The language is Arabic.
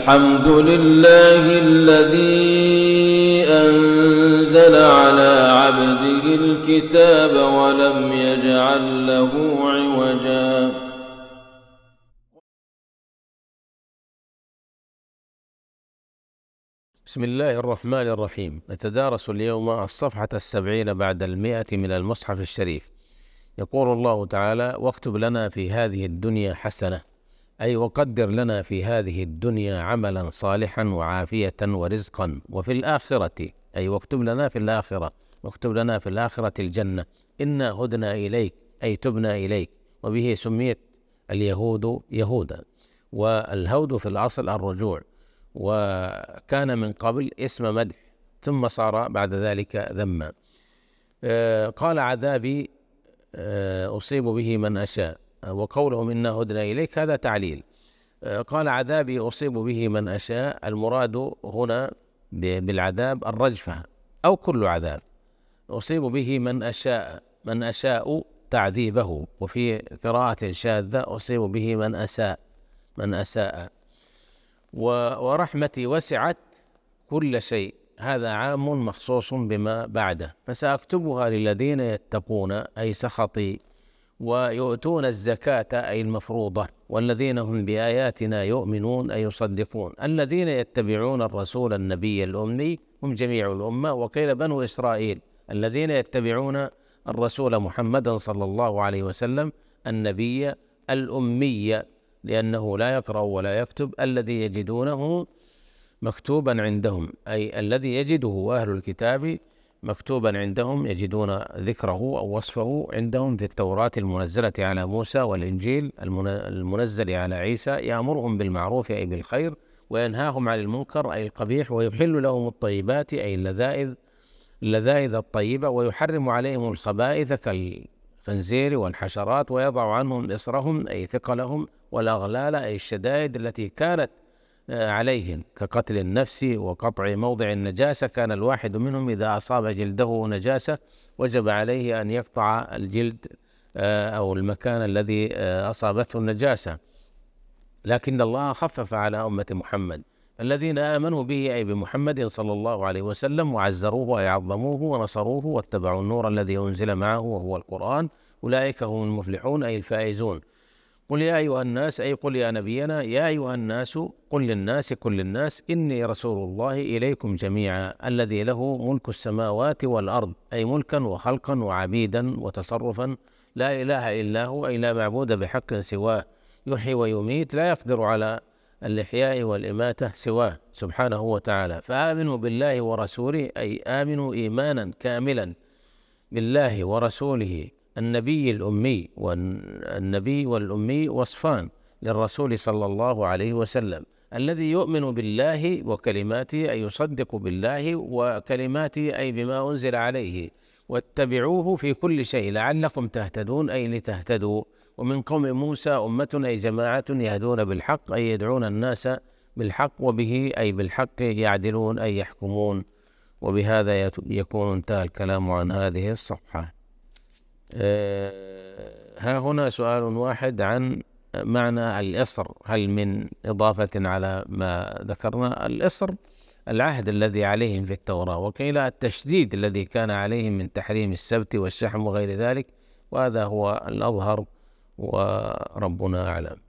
الحمد لله الذي أنزل على عبده الكتاب ولم يجعل له عوجا بسم الله الرحمن الرحيم نتدارس اليوم الصفحة السبعين بعد المئة من المصحف الشريف يقول الله تعالى واكتب لنا في هذه الدنيا حسنة أي وقدر لنا في هذه الدنيا عملا صالحا وعافية ورزقا وفي الآخرة أي واكتب لنا في الآخرة واكتب لنا في الآخرة الجنة إنا هدنا إليك أي تبنا إليك وبه سميت اليهود يهودا والهود في الأصل الرجوع وكان من قبل اسم مدح ثم صار بعد ذلك ذما آه، قال عذابي آه، أصيب به من أشاء وقولهم إنا هدنا إليك هذا تعليل آه، قال عذابي أصيب به من أشاء المراد هنا بالعذاب الرجفة أو كل عذاب أصيب به من أشاء من أشاء تعذيبه وفي قراءة شاذة أصيب به من أساء من أساء ورحمتي وسعت كل شيء هذا عام مخصوص بما بعده فسأكتبها للذين يتقون أي سخطي ويؤتون الزكاة أي المفروضة والذين هم بآياتنا يؤمنون أي يصدقون الذين يتبعون الرسول النبي الأمي هم جميع الأمة وقيل بنو إسرائيل الذين يتبعون الرسول محمدا صلى الله عليه وسلم النبي الأمي لأنه لا يقرأ ولا يكتب الذي يجدونه مكتوبا عندهم أي الذي يجده أهل الكتاب مكتوبا عندهم يجدون ذكره أو وصفه عندهم في التوراة المنزلة على موسى والإنجيل المنزل على عيسى يأمرهم بالمعروف أي بالخير وينهاهم عن المنكر أي القبيح ويحل لهم الطيبات أي اللذائذ اللذائذ الطيبة ويحرم عليهم الخبائث كالخنزير والحشرات ويضع عنهم إصرهم أي ثقلهم والأغلال أي الشدائد التي كانت عليهم كقتل النفس وقطع موضع النجاسة كان الواحد منهم إذا أصاب جلده نجاسة وجب عليه أن يقطع الجلد آه، أو المكان الذي آه، أصابته النجاسة لكن الله خفف على أمة محمد الذين آمنوا به أي بمحمد صلى الله عليه وسلم وعزروه ويعظموه ونصروه واتبعوا النور الذي أنزل معه وهو القرآن أولئك هم المفلحون أي الفائزون قل يا أيها الناس أي قل يا نبينا يا أيها الناس قل للناس قل للناس إني رسول الله إليكم جميعا الذي له ملك السماوات والأرض أي ملكا وخلقا وعبيدا وتصرفا لا إله إلا هو أي لا معبود بحق سواه يحيي ويميت لا يقدر على الإحياء والإماتة سواه سبحانه وتعالى فآمنوا بالله ورسوله أي آمنوا إيمانا كاملا بالله ورسوله النبي الأمي والنبي والأمي وصفان للرسول صلى الله عليه وسلم الذي يؤمن بالله وكلماته أي يصدق بالله وكلماته أي بما أنزل عليه واتبعوه في كل شيء لعلكم تهتدون أي لتهتدوا ومن قوم موسى أمة أي جماعة يهدون بالحق أي يدعون الناس بالحق وبه أي بالحق يعدلون أي يحكمون وبهذا يكون انتهى الكلام عن هذه الصفحة آه، ها هنا سؤال واحد عن معنى الإصر هل من إضافة على ما ذكرنا الإصر العهد الذي عليهم في التوراة وقيل التشديد الذي كان عليهم من تحريم السبت والشحم وغير ذلك وهذا هو الأظهر وربنا أعلم